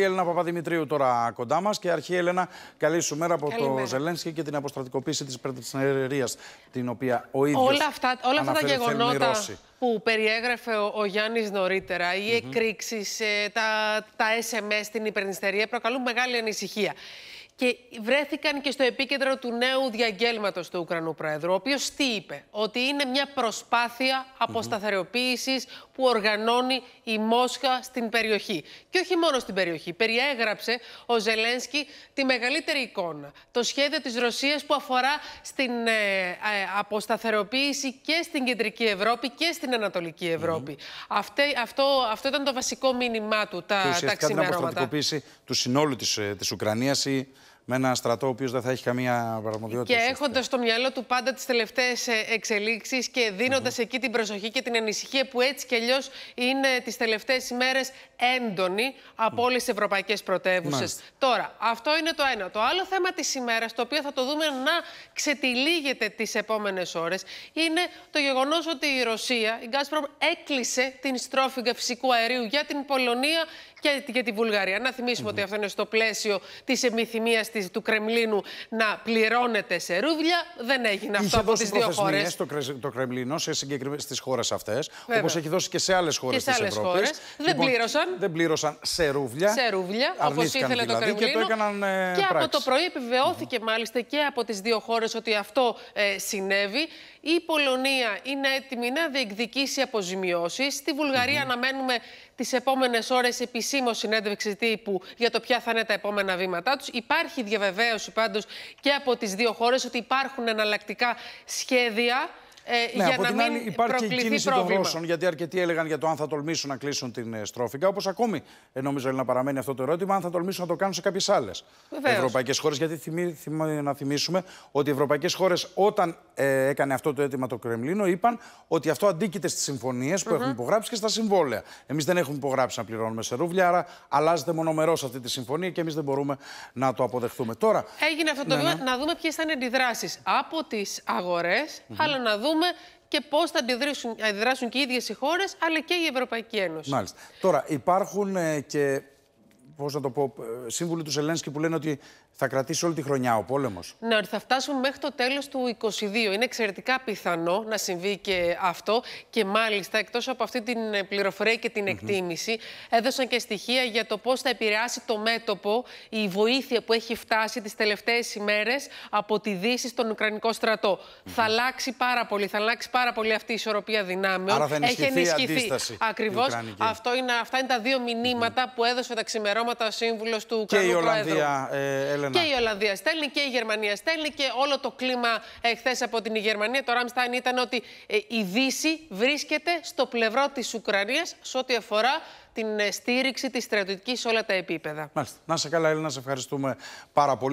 Η Έλενα Παπαδημητρίου τώρα κοντά μας. Και αρχή Έλενα, καλή σου μέρα από το Ζελένσκι και την αποστρατικοποίηση της Πρετανερία, την οποία ο ίδιος. Όλα αυτά, όλα αυτά τα γεγονότα που περιέγραφε ο, ο Γιάννης νωρίτερα, οι mm τα, τα SMS στην υπερνηστερία προκαλούν μεγάλη ανησυχία και βρέθηκαν και στο επίκεντρο του νέου διαγγέλματος του Ουκρανού Πρόεδρου, ο οποίος τι είπε, ότι είναι μια προσπάθεια αποσταθεροποίησης που οργανώνει η Μόσχα στην περιοχή. Και όχι μόνο στην περιοχή, περιέγραψε ο Ζελένσκι τη μεγαλύτερη εικόνα, το σχέδιο της Ρωσίας που αφορά στην ε, ε αποσταθεροποίηση και στην Κεντρική Ευρώπη και στην Ανατολική Ευρώπη. αυτό, αυτό ήταν το βασικό μήνυμά του τα, και τα Και την του συνόλου της, ε, της Ουκρανίας ή με ένα στρατό ο οποίος δεν θα έχει καμία πραγματικότητα. Και έχοντας στο μυαλό του πάντα τις τελευταίες ε, εξελίξεις και δίνοντας εκεί την προσοχή και την ανησυχία που έτσι κι αλλιώς είναι τις τελευταίες ημέρες έντονη από όλες τις ευρωπαϊκές πρωτεύουσες. Τώρα, αυτό είναι το ένα. Το άλλο θέμα της ημέρας, το οποίο θα το δούμε να ξετυλίγεται τις επόμενες ώρες, είναι το γεγονός ότι η Ρωσία, η Gazprom, έκλεισε την στρόφιγγα φυσικού αερίου για την Πολωνία και, και τη Βουλγαρία. Να θυμισουμε ότι αυτό είναι στο πλαίσιο της επιθυμία του Κρεμλίνου να πληρώνεται σε ρούβλια. Δεν έγινε αυτό από τις δύο χώρες. Το, το Κρεμλίνο στις χώρες αυτές, όπως έχει δώσει και σε άλλες χώρε τη Ευρώπη. Δεν λοιπόν, πλήρωσαν. Δεν πλήρωσαν σε ρούβλια. Σε ρούβλια, όπως ήθελε το Κρεμλίνο. Δηλαδή και, το ε, από το πρωί μάλιστα και από τις δύο χώρες ότι αυτό ε, συνέβη. Η Πολωνία είναι έτοιμη να διεκδικήσει αποζημιώσεις. Στη Βουλγαρία mm-hmm. αναμένουμε τις επόμενες ώρες επισήμω επισήμως συνέντευξη τύπου για το ποια θα είναι τα επόμενα βήματά τους. Υπάρχει διαβεβαίωση πάντως και από τις δύο χώρες ότι υπάρχουν εναλλακτικά σχέδια. Ε, ναι, για από να την άλλη υπάρχει και η κίνηση πρόβλημα. των Ρώσων, γιατί αρκετοί έλεγαν για το αν θα τολμήσουν να κλείσουν την ε, στρόφικα. Όπως ακόμη ε, νομίζω να παραμένει αυτό το ερώτημα, αν θα τολμήσουν να το κάνουν σε κάποιες άλλες ευρωπαϊκές χώρες. Γιατί θυμί, θυμί, να θυμίσουμε ότι οι ευρωπαϊκές χώρες, όταν ε, έκανε αυτό το αίτημα το Κρεμλίνο, είπαν ότι αυτό αντίκειται στις συμφωνίες που mm -hmm. έχουν υπογράψει και στα συμβόλαια. Εμείς δεν έχουμε υπογράψει να πληρώνουμε σε ρούβλια, άρα αλλάζεται μονομερός αυτή τη συμφωνία και εμείς δεν μπορούμε να το αποδεχτούμε. Τώρα. Έγινε αυτό το ναι, βήμα, ναι. να δούμε ποιες θα είναι αντιδράσεις από τις αγορε mm -hmm. αλλά να δούμε και πώς θα αντιδράσουν και οι ίδιες οι χώρες, αλλά και η Ευρωπαϊκή Ένωση. Μάλιστα. Τώρα, υπάρχουν ε, και πώς να το πω, ε, σύμβουλοι του Ζελένσκι που λένε ότι θα κρατήσει όλη τη χρονιά ο πόλεμος. Ναι, ότι θα φτάσουν μέχρι το τέλος του 2022. Είναι εξαιρετικά πιθανό να συμβεί και αυτό. Και μάλιστα, εκτός από αυτή την ε, πληροφορία και την εκτίμηση, έδωσαν και στοιχεία για το πώς θα επηρεάσει το μέτωπο η βοήθεια που έχει φτάσει τις τελευταίες ημέρες από τη Δύση στον Ουκρανικό στρατό. Θα αλλάξει πάρα πολύ. Θα αλλάξει πάρα πολύ αυτή η ισορροπία δυνάμεων. Άρα θα ενισχυθεί έχει ενισχυθεί. Ακριβώ. αυτά είναι τα δύο μηνύματα που έδωσε τα ξημερώματα σύμβουλος του Και η Ολλανδία, ε, Έλενα. Και η Ολλανδία στέλνει και η Γερμανία στέλνει και όλο το κλίμα εχθές από την Γερμανία. Το Ράμσταϊν ήταν ότι ε, η Δύση βρίσκεται στο πλευρό της Ουκρανίας σε ό,τι αφορά την ε, στήριξη της στρατιωτικής σε όλα τα επίπεδα. Μάλιστα. Να σε καλά, Έλενα, σε ευχαριστούμε πάρα πολύ.